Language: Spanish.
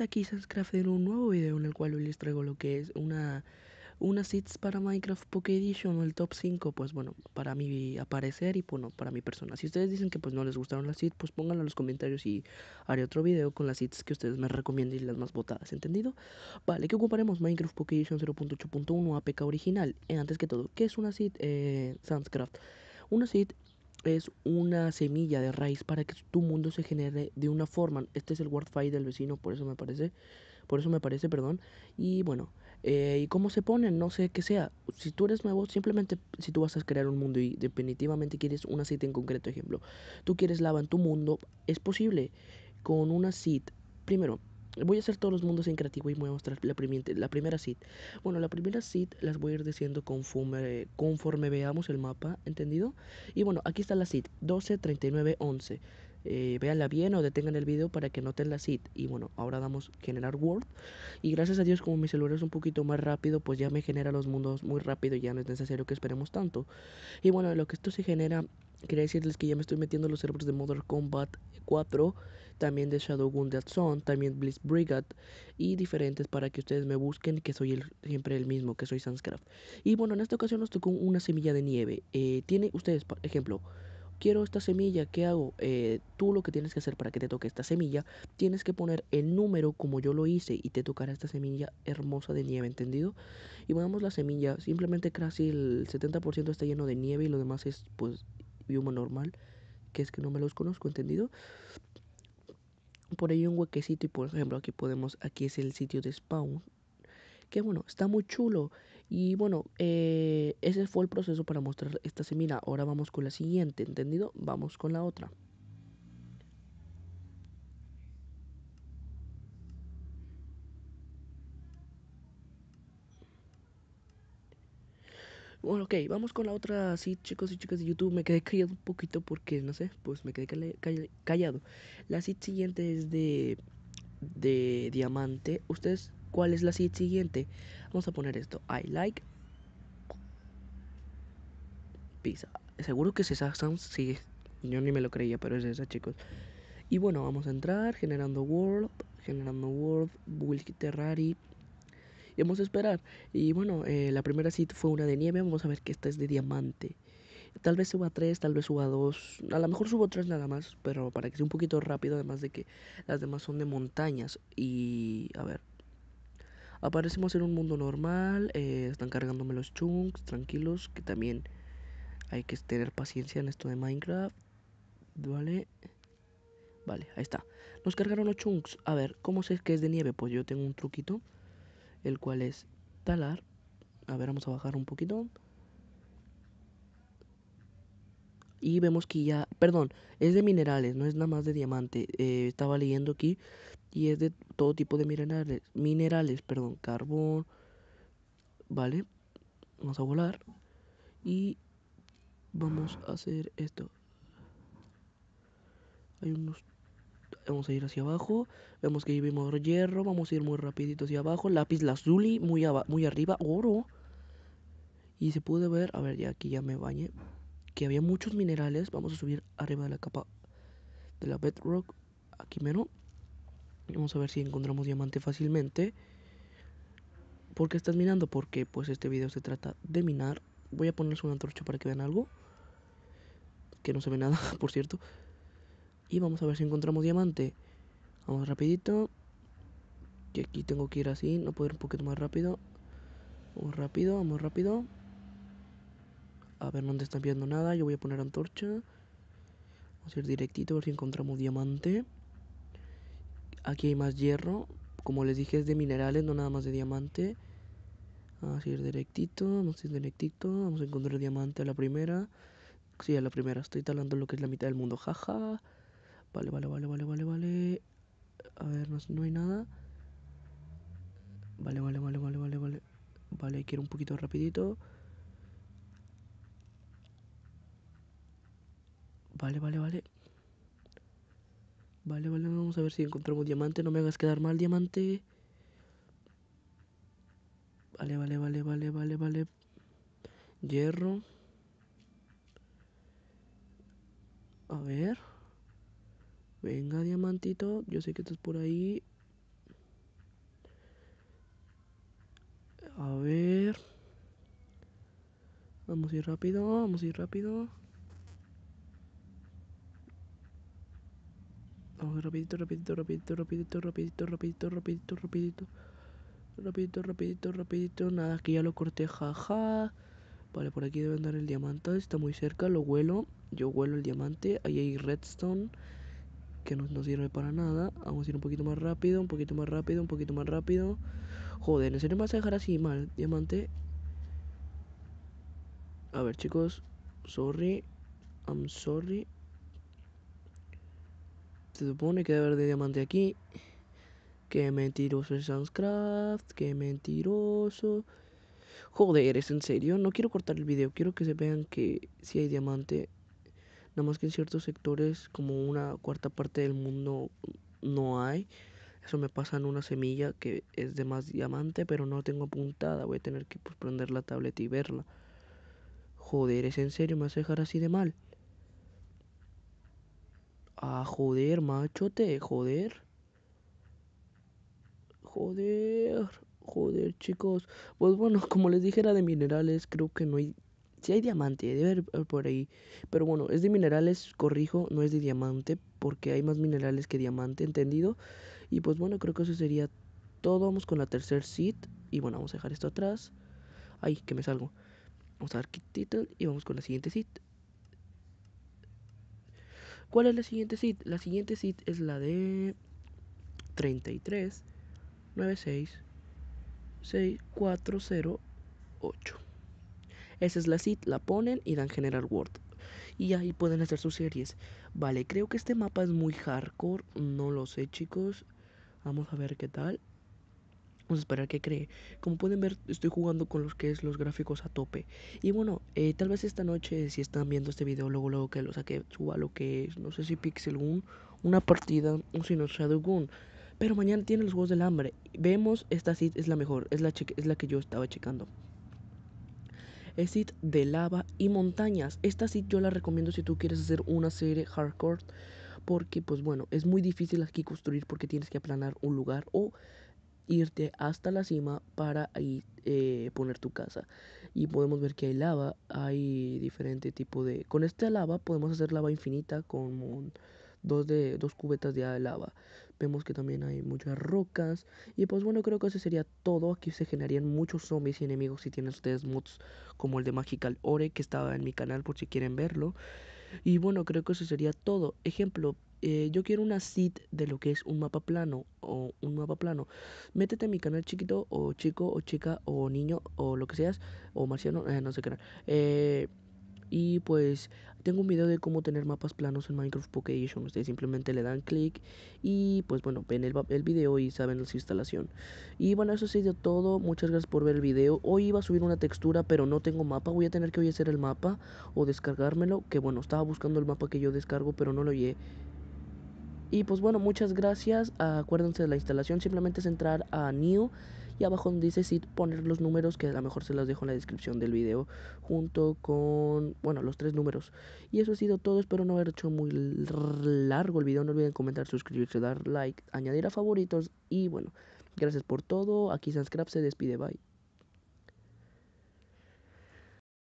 aquí Sanscraft en un nuevo video en el cual hoy les traigo lo que es una, una seeds para Minecraft Pocket Edition el top 5, pues bueno, para mi aparecer y bueno, para mi persona. Si ustedes dicen que pues no les gustaron las seeds, pues pónganlo en los comentarios y haré otro video con las seeds que ustedes me recomienden y las más votadas, ¿entendido? Vale, que ocuparemos Minecraft Pocket Edition 0.8.1 APK original. Eh, antes que todo, ¿qué es una seed? Eh, Sanscraft. Una seed es una semilla de raíz para que tu mundo se genere de una forma. Este es el word file del vecino, por eso me parece. Por eso me parece, perdón. Y bueno, eh, ¿y cómo se pone No sé qué sea. Si tú eres nuevo, simplemente si tú vas a crear un mundo y definitivamente quieres una seed en concreto, ejemplo, tú quieres lava en tu mundo, es posible con una seed Primero, Voy a hacer todos los mundos en creativo y voy a mostrar la, primera seed. Bueno, la primera seed las voy a ir diciendo conforme, conforme veamos el mapa, ¿entendido? Y bueno, aquí está la seed, 12.39.11 39, eh, véanla bien o detengan el video para que noten la seed. Y bueno, ahora damos generar world Y gracias a Dios, como mi celular es un poquito más rápido, pues ya me genera los mundos muy rápido. Ya no es necesario que esperemos tanto. Y bueno, lo que esto se genera Quería decirles que ya me estoy metiendo los servers de Modern Combat 4, también de Shadowgun Dead Zone, también Blitz Brigade y diferentes para que ustedes me busquen, que soy siempre el mismo, que soy Sanscraft. Y bueno, en esta ocasión nos tocó una semilla de nieve. Eh, tiene ustedes, por ejemplo, quiero esta semilla, ¿qué hago? Eh, tú lo que tienes que hacer para que te toque esta semilla, tienes que poner el número como yo lo hice y te tocará esta semilla hermosa de nieve, ¿entendido? Y ponemos la semilla, simplemente casi el 70% está lleno de nieve y lo demás es pues bioma normal, que es que no me los conozco, ¿entendido? Por ahí un huequecito y por ejemplo aquí podemos, aquí es el sitio de spawn, que bueno, está muy chulo. Y bueno, eh, ese fue el proceso para mostrar esta semilla. Ahora vamos con la siguiente, ¿entendido? Vamos con la otra. Bueno, ok, vamos con la otra. Sí, chicos y chicas de YouTube, me quedé callado un poquito porque, no sé, pues me quedé callado. La seed siguiente es de, diamante. ¿Ustedes cuál es la seed siguiente? Vamos a poner esto. I like pizza. Seguro que es esa sound, sí. Yo ni me lo creía, pero es esa, chicos. Y bueno, vamos a entrar generando world, generando world, Wilkie Terrari, y vamos a esperar. Y bueno, eh, la primera sí fue una de nieve, vamos a ver que esta es de diamante. Tal vez suba tres, tal vez suba dos a lo mejor subo tres nada más, pero para que sea un poquito rápido, además de que las demás son de montañas. Y a ver, aparecemos en un mundo normal, eh, están cargándome los chunks, tranquilos, que también hay que tener paciencia en esto de Minecraft. Vale. Vale, ahí está. Nos cargaron los chunks. A ver, ¿cómo sé que es de nieve? Pues yo tengo un truquito el cual es talar. A ver, vamos a bajar un poquito. Y vemos que ya, perdón, es de minerales, no es nada más de diamante. Eh, estaba leyendo aquí y es de todo tipo de minerales, minerales, perdón, carbón. Vale, vamos a volar y vamos a hacer esto. Hay unos Vamos a ir hacia abajo. Vemos que vimos hierro. Vamos a ir muy rapidito hacia abajo. Lápiz lazuli, muy, muy arriba. Oro. Y se puede ver, a ver, ya aquí ya me bañé. Que había muchos minerales. Vamos a subir arriba de la capa de la bedrock. Aquí menos. Vamos a ver si encontramos diamante fácilmente. ¿Por qué estás minando? Porque pues este video se trata de minar. Voy a ponerse una antorcha para que vean algo. Que no se ve nada, por cierto. Y vamos a ver si encontramos diamante. Vamos rapidito. Que aquí tengo que ir así, no puedo ir un poquito más rápido. Vamos rápido, vamos rápido. A ver, no te están viendo nada. Yo voy a poner antorcha. Vamos a ir directito a ver si encontramos diamante. Aquí hay más hierro. Como les dije, es de minerales, no nada más de diamante. Vamos a ir directito, vamos a ir directito. Vamos a encontrar diamante a la primera. Sí, a la primera. Estoy talando lo que es la mitad del mundo. Jaja. Vale, vale, vale, vale, vale, vale. A ver, no, hay nada. Vale, vale, vale, vale, vale, vale. Vale, quiero un poquito rapidito. Vale, vale, vale. Vale, vale, vamos a ver si encontramos diamante. No me hagas quedar mal, diamante. Vale, vale, vale, vale, vale, vale. Hierro. A ver. Venga, diamantito, yo sé que estás por ahí. A ver. Vamos a ir rápido, vamos a ir rápido. Vamos rapidito, rapidito, rapidito, rapidito, rapidito, rapidito, rapidito, rapidito. Rapidito, rapidito, rapidito. Nada, aquí ya lo corté, jaja. Vale, por aquí debe andar el diamante. Está muy cerca, lo huelo. Yo huelo el diamante. Ahí hay redstone que no, sirve para nada. Vamos a ir un poquito más rápido, un poquito más rápido, un poquito más rápido. Joder, ¿en serio me vas a dejar así mal, diamante? A ver, chicos. Sorry. I'm sorry. Se supone que debe haber de diamante aquí. Qué mentiroso es Sanscraft. Qué mentiroso. Joder, ¿es en serio? No quiero cortar el video. Quiero que se vean que si hay diamante nada más que en ciertos sectores, como una cuarta parte del mundo, no hay. Eso me pasa en una semilla que es de más diamante, pero no tengo apuntada. Voy a tener que pues, prender la tableta y verla. Joder, ¿es en serio? ¿Me vas a dejar así de mal? Ah, joder, machote, joder. Joder, joder, chicos. Pues bueno, como les dije, era de minerales. Creo que no hay si hay diamante, debe haber eh, por ahí. Pero bueno, es de minerales, corrijo, no es de diamante, porque hay más minerales que diamante, ¿entendido? Y pues bueno, creo que eso sería todo. Vamos con la tercer seed. Y bueno, vamos a dejar esto atrás. Ay, que me salgo. Vamos a dar kit title y vamos con la siguiente seed. ¿Cuál es la siguiente seed? La siguiente seed es la de 33 96 6408. Esa es la seed, la ponen y dan general Word. Y ahí pueden hacer sus series. Vale, creo que este mapa es muy hardcore. No lo sé, chicos. Vamos a ver qué tal. Vamos a esperar que cree. Como pueden ver, estoy jugando con los que es los gráficos a tope. Y bueno, eh, tal vez esta noche, si están viendo este video, luego luego que lo saque, suba lo que es, no sé si pixel gun, una partida, o si no gun Pero mañana tiene los juegos del hambre. Vemos, esta seed es la mejor, es la, es la que yo estaba checando. Es de lava y montañas. Esta sit yo la recomiendo si tú quieres hacer una serie hardcore. Porque, pues bueno, es muy difícil aquí construir porque tienes que aplanar un lugar o irte hasta la cima para ahí eh, poner tu casa. Y podemos ver que hay lava, hay diferente tipo de... Con esta lava podemos hacer lava infinita con dos, de, dos cubetas de lava. Vemos que también hay muchas rocas. Y pues bueno, creo que eso sería todo. Aquí se generarían muchos zombies y enemigos si tienen ustedes mods como el de Magical Ore que estaba en mi canal por si quieren verlo. Y bueno, creo que eso sería todo. Ejemplo, eh, yo quiero una seed de lo que es un mapa plano o un mapa plano. Métete en mi canal chiquito o chico o chica o niño o lo que seas o marciano, eh, no sé qué. Eh, y pues tengo un video de cómo tener mapas planos en Minecraft Pocket Edition. Ustedes simplemente le dan clic y pues bueno, ven el, el, video y saben su instalación. Y bueno, eso ha sido todo. Muchas gracias por ver el video. Hoy iba a subir una textura, pero no tengo mapa. Voy a tener que hoy hacer el mapa o descargármelo. Que bueno, estaba buscando el mapa que yo descargo, pero no lo oye Y pues bueno, muchas gracias. Acuérdense de la instalación. Simplemente es entrar a New y abajo donde dice sit poner los números que a lo mejor se los dejo en la descripción del video junto con bueno los tres números y eso ha sido todo espero no haber hecho muy largo el video no olviden comentar suscribirse dar like añadir a favoritos y bueno gracias por todo aquí Sanscrap se despide bye